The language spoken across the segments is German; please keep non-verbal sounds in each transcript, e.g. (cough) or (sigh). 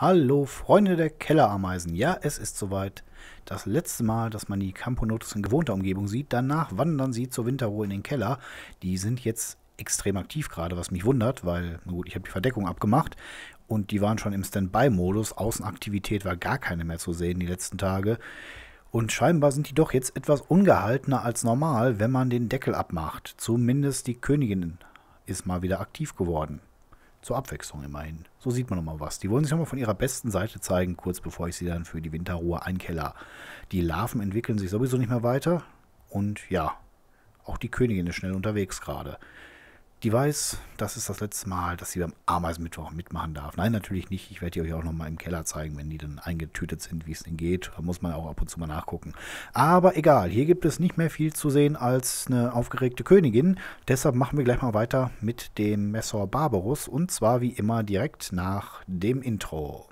Hallo Freunde der Kellerameisen. Ja, es ist soweit. Das letzte Mal, dass man die Camponotus in gewohnter Umgebung sieht, danach wandern sie zur Winterruhe in den Keller. Die sind jetzt extrem aktiv gerade, was mich wundert, weil, gut, ich habe die Verdeckung abgemacht und die waren schon im Standby-Modus. Außenaktivität war gar keine mehr zu sehen die letzten Tage. Und scheinbar sind die doch jetzt etwas ungehaltener als normal, wenn man den Deckel abmacht. Zumindest die Königin ist mal wieder aktiv geworden. Zur Abwechslung immerhin. So sieht man nochmal was. Die wollen sich nochmal von ihrer besten Seite zeigen, kurz bevor ich sie dann für die Winterruhe einkeller. Die Larven entwickeln sich sowieso nicht mehr weiter. Und ja, auch die Königin ist schnell unterwegs gerade die weiß, das ist das letzte Mal, dass sie beim Ameisenmittwoch mitmachen darf. Nein, natürlich nicht. Ich werde die euch auch nochmal im Keller zeigen, wenn die dann eingetütet sind, wie es denn geht. Da muss man auch ab und zu mal nachgucken. Aber egal, hier gibt es nicht mehr viel zu sehen als eine aufgeregte Königin. Deshalb machen wir gleich mal weiter mit dem Messor Barbarus. Und zwar wie immer direkt nach dem Intro.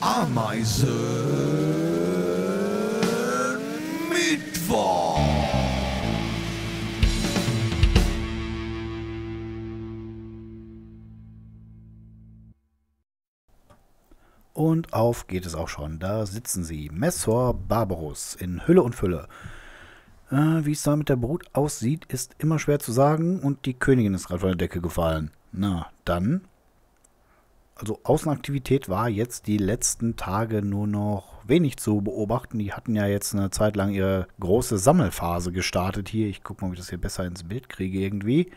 Ameisen Mittwoch. Und auf geht es auch schon. Da sitzen sie. Messor Barbarus in Hülle und Fülle. Äh, wie es da mit der Brut aussieht, ist immer schwer zu sagen. Und die Königin ist gerade von der Decke gefallen. Na, dann. Also Außenaktivität war jetzt die letzten Tage nur noch wenig zu beobachten. Die hatten ja jetzt eine Zeit lang ihre große Sammelphase gestartet hier. Ich gucke mal, ob ich das hier besser ins Bild kriege irgendwie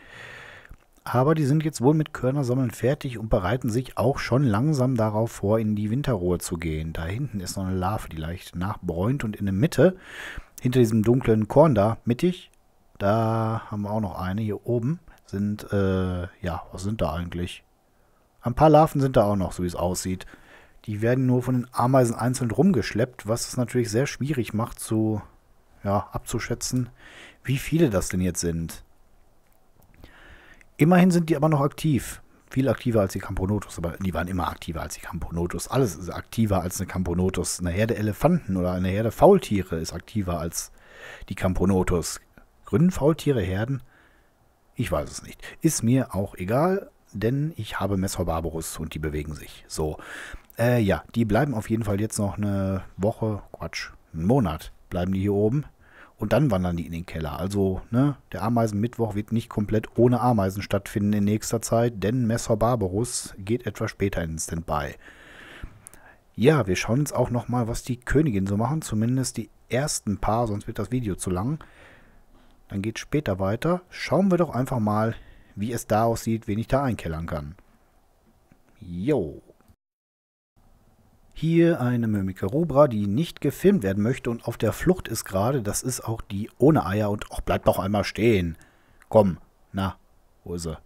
aber die sind jetzt wohl mit Körnersammeln fertig und bereiten sich auch schon langsam darauf vor, in die Winterruhe zu gehen. Da hinten ist noch eine Larve, die leicht nachbräunt und in der Mitte, hinter diesem dunklen Korn da, mittig, da haben wir auch noch eine hier oben, sind, äh, ja, was sind da eigentlich? Ein paar Larven sind da auch noch, so wie es aussieht. Die werden nur von den Ameisen einzeln rumgeschleppt, was es natürlich sehr schwierig macht zu, ja, abzuschätzen, wie viele das denn jetzt sind. Immerhin sind die aber noch aktiv. Viel aktiver als die Camponotus, aber die waren immer aktiver als die Camponotus. Alles ist aktiver als eine Camponotus. Eine Herde Elefanten oder eine Herde Faultiere ist aktiver als die Camponotus. Gründen Faultiere Herden? Ich weiß es nicht. Ist mir auch egal, denn ich habe Messorbarbarus und die bewegen sich. So. Äh, ja, die bleiben auf jeden Fall jetzt noch eine Woche, Quatsch, einen Monat bleiben die hier oben und dann wandern die in den Keller. Also ne, der Ameisenmittwoch wird nicht komplett ohne Ameisen stattfinden in nächster Zeit, denn Messer Barbarus geht etwas später in Standby. Ja, wir schauen uns auch nochmal, was die Königin so machen, zumindest die ersten paar, sonst wird das Video zu lang. Dann geht es später weiter. Schauen wir doch einfach mal, wie es da aussieht, wen ich da einkellern kann. Jo. Hier eine Mömike Rubra, die nicht gefilmt werden möchte und auf der Flucht ist gerade. Das ist auch die ohne Eier und auch bleibt doch einmal stehen. Komm, na, wo ist sie?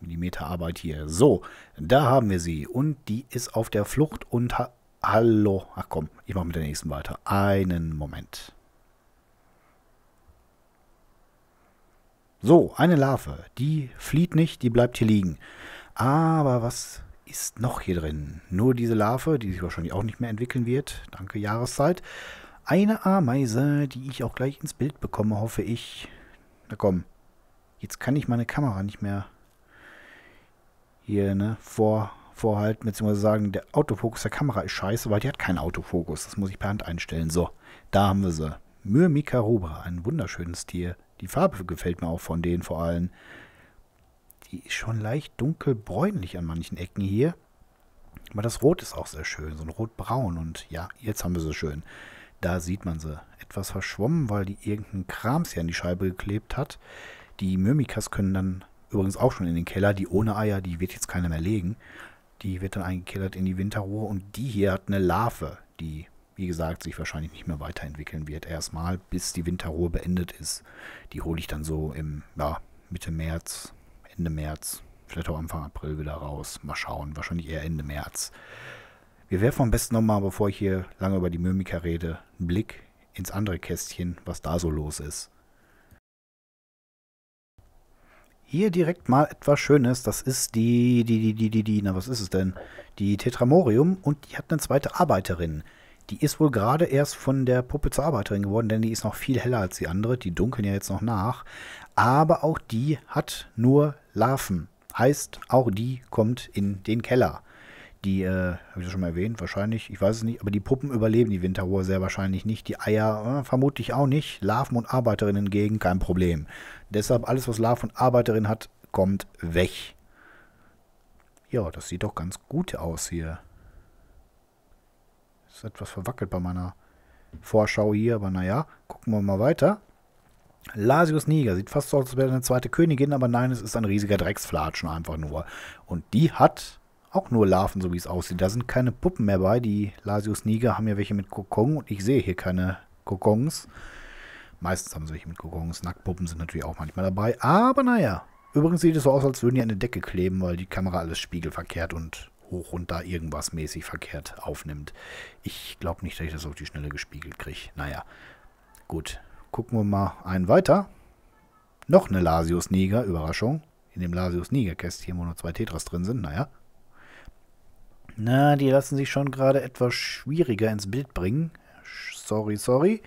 Millimeterarbeit hier. So, da haben wir sie und die ist auf der Flucht und ha hallo. Ach komm, ich mache mit der nächsten weiter. Einen Moment. So, eine Larve. Die flieht nicht, die bleibt hier liegen. Aber was ist noch hier drin? Nur diese Larve, die sich wahrscheinlich auch nicht mehr entwickeln wird. Danke, Jahreszeit. Eine Ameise, die ich auch gleich ins Bild bekomme, hoffe ich. Na komm. Jetzt kann ich meine Kamera nicht mehr hier ne, vor, vorhalten, beziehungsweise sagen, der Autofokus der Kamera ist scheiße, weil die hat keinen Autofokus. Das muss ich per Hand einstellen. So, da haben wir sie. Myrmica rubra, ein wunderschönes Tier. Die Farbe gefällt mir auch von denen vor allem. Die ist schon leicht dunkelbräunlich an manchen Ecken hier. Aber das Rot ist auch sehr schön, so ein Rotbraun. Und ja, jetzt haben wir sie schön. Da sieht man sie. Etwas verschwommen, weil die irgendeinen Krams hier an die Scheibe geklebt hat. Die Myrmikas können dann übrigens auch schon in den Keller. Die ohne Eier, die wird jetzt keiner mehr legen. Die wird dann eingekellert in die Winterruhe. Und die hier hat eine Larve, die, wie gesagt, sich wahrscheinlich nicht mehr weiterentwickeln wird. Erstmal, bis die Winterruhe beendet ist. Die hole ich dann so im ja, Mitte März, Ende März, vielleicht auch Anfang April wieder raus. Mal schauen, wahrscheinlich eher Ende März. Wir werfen am besten nochmal, bevor ich hier lange über die Mimika rede, einen Blick ins andere Kästchen, was da so los ist. Hier direkt mal etwas Schönes. Das ist die, die, die, die, die, die, na was ist es denn? Die Tetramorium und die hat eine zweite Arbeiterin. Die ist wohl gerade erst von der Puppe zur Arbeiterin geworden, denn die ist noch viel heller als die andere. Die dunkeln ja jetzt noch nach. Aber auch die hat nur Larven. Heißt, auch die kommt in den Keller. Die, äh, habe ich das schon mal erwähnt, wahrscheinlich, ich weiß es nicht, aber die Puppen überleben die Winterruhe sehr wahrscheinlich nicht. Die Eier äh, vermutlich auch nicht. Larven und Arbeiterinnen hingegen kein Problem. Deshalb alles, was Larven und Arbeiterin hat, kommt weg. Ja, das sieht doch ganz gut aus hier. Ist etwas verwackelt bei meiner Vorschau hier, aber naja, gucken wir mal weiter. Lasius Niger sieht fast so aus, als wäre eine zweite Königin, aber nein, es ist ein riesiger Drecksflatschen einfach nur. Und die hat auch nur Larven, so wie es aussieht. Da sind keine Puppen mehr bei. Die Lasius Niger haben ja welche mit Kokon und ich sehe hier keine Kokons. Meistens haben sie welche mit Kokons. Nacktpuppen sind natürlich auch manchmal dabei. Aber naja. Übrigens sieht es so aus, als würden die an der Decke kleben, weil die Kamera alles spiegelverkehrt und hoch und da irgendwas mäßig verkehrt aufnimmt. Ich glaube nicht, dass ich das auf die Schnelle gespiegelt kriege. Naja, gut. Gucken wir mal einen weiter. Noch eine Lasius Niger, Überraschung. In dem Lasius Niger Kästchen, wo nur zwei Tetras drin sind, naja. Na, die lassen sich schon gerade etwas schwieriger ins Bild bringen. Sorry, sorry.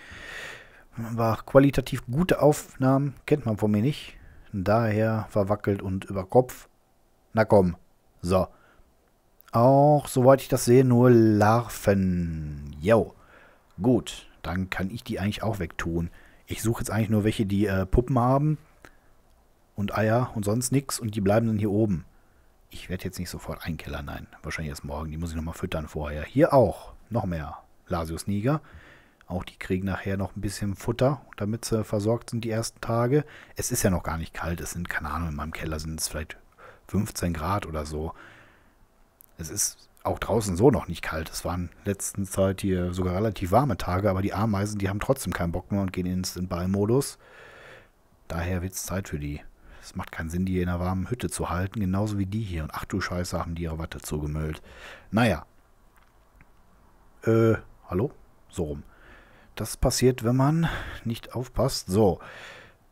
Aber qualitativ gute Aufnahmen kennt man von mir nicht. Daher verwackelt und über Kopf. Na komm. So auch, soweit ich das sehe, nur Larven. Jo. Gut, dann kann ich die eigentlich auch wegtun. Ich suche jetzt eigentlich nur welche, die äh, Puppen haben und Eier und sonst nichts und die bleiben dann hier oben. Ich werde jetzt nicht sofort einkellern, nein. Wahrscheinlich erst morgen. Die muss ich nochmal füttern vorher. Hier auch. Noch mehr. Lasius Niger. Auch die kriegen nachher noch ein bisschen Futter, damit sie versorgt sind die ersten Tage. Es ist ja noch gar nicht kalt. Es sind, keine Ahnung, in meinem Keller sind es vielleicht 15 Grad oder so es ist auch draußen so noch nicht kalt. Es waren letzten Zeit hier sogar relativ warme Tage, aber die Ameisen, die haben trotzdem keinen Bock mehr und gehen in Ballmodus. Daher wird es Zeit für die. Es macht keinen Sinn, die in einer warmen Hütte zu halten, genauso wie die hier. Und ach du Scheiße, haben die ihre Watte zugemüllt. Naja. Äh, hallo? So rum. Das passiert, wenn man nicht aufpasst. So.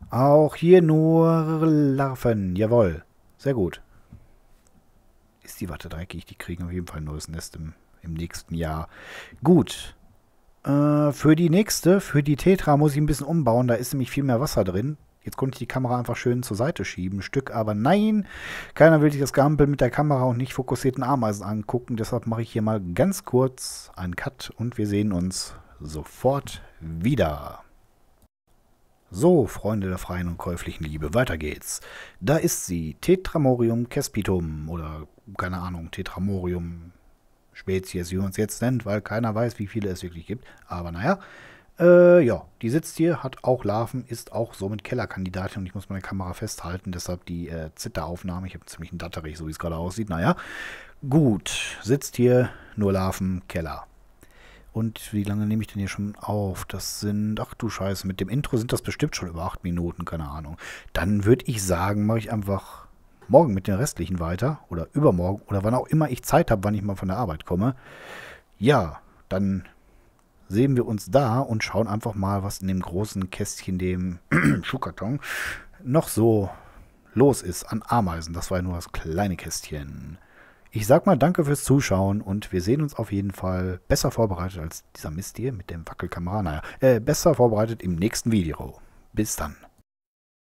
Auch hier nur Larven. Jawohl. Sehr gut ist die Watte dreckig. Die kriegen auf jeden Fall ein neues Nest im, im nächsten Jahr. Gut. Äh, für die nächste, für die Tetra, muss ich ein bisschen umbauen. Da ist nämlich viel mehr Wasser drin. Jetzt konnte ich die Kamera einfach schön zur Seite schieben, ein Stück, aber nein, keiner will sich das Gampel mit der Kamera und nicht fokussierten Ameisen angucken. Deshalb mache ich hier mal ganz kurz einen Cut und wir sehen uns sofort wieder. So, Freunde der freien und käuflichen Liebe, weiter geht's. Da ist sie, Tetramorium caspitum oder keine Ahnung, Tetramorium Spezies, wie man es jetzt nennt, weil keiner weiß, wie viele es wirklich gibt. Aber naja, äh, ja, die sitzt hier, hat auch Larven, ist auch somit Kellerkandidatin und ich muss meine Kamera festhalten, deshalb die äh, Zitteraufnahme. Ich habe ziemlich einen Datterich, so wie es gerade aussieht. Naja, gut, sitzt hier, nur Larven, Keller. Und wie lange nehme ich denn hier schon auf? Das sind, ach du Scheiße, mit dem Intro sind das bestimmt schon über acht Minuten, keine Ahnung. Dann würde ich sagen, mache ich einfach morgen mit den restlichen weiter oder übermorgen oder wann auch immer ich Zeit habe, wann ich mal von der Arbeit komme. Ja, dann sehen wir uns da und schauen einfach mal, was in dem großen Kästchen, dem (clears throat) Schuhkarton, noch so los ist an Ameisen. Das war ja nur das kleine Kästchen. Ich sag mal danke fürs Zuschauen und wir sehen uns auf jeden Fall besser vorbereitet als dieser Mist hier mit dem Wackelkamera. Naja, äh, besser vorbereitet im nächsten Video. Bis dann.